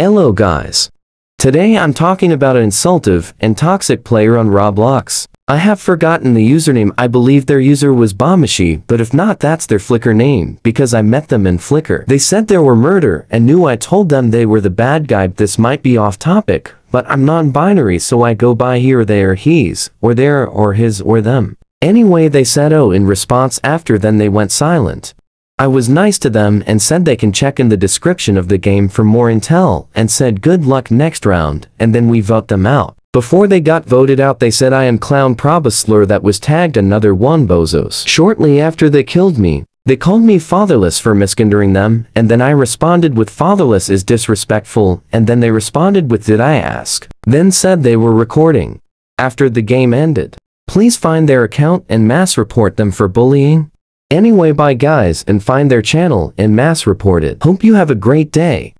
Hello guys. Today I'm talking about an insultive and toxic player on Roblox. I have forgotten the username I believe their user was Bomashi, but if not that's their Flickr name, because I met them in Flickr. They said there were murder and knew I told them they were the bad guy this might be off topic, but I'm non-binary so I go by he or they or he's, or their or his or them. Anyway they said oh in response after then they went silent, I was nice to them and said they can check in the description of the game for more intel and said good luck next round and then we vote them out. Before they got voted out they said I am clown proba slur that was tagged another one bozos. Shortly after they killed me, they called me fatherless for misgendering them and then I responded with fatherless is disrespectful and then they responded with did I ask. Then said they were recording. After the game ended. Please find their account and mass report them for bullying, anyway bye guys and find their channel and mass report it. Hope you have a great day.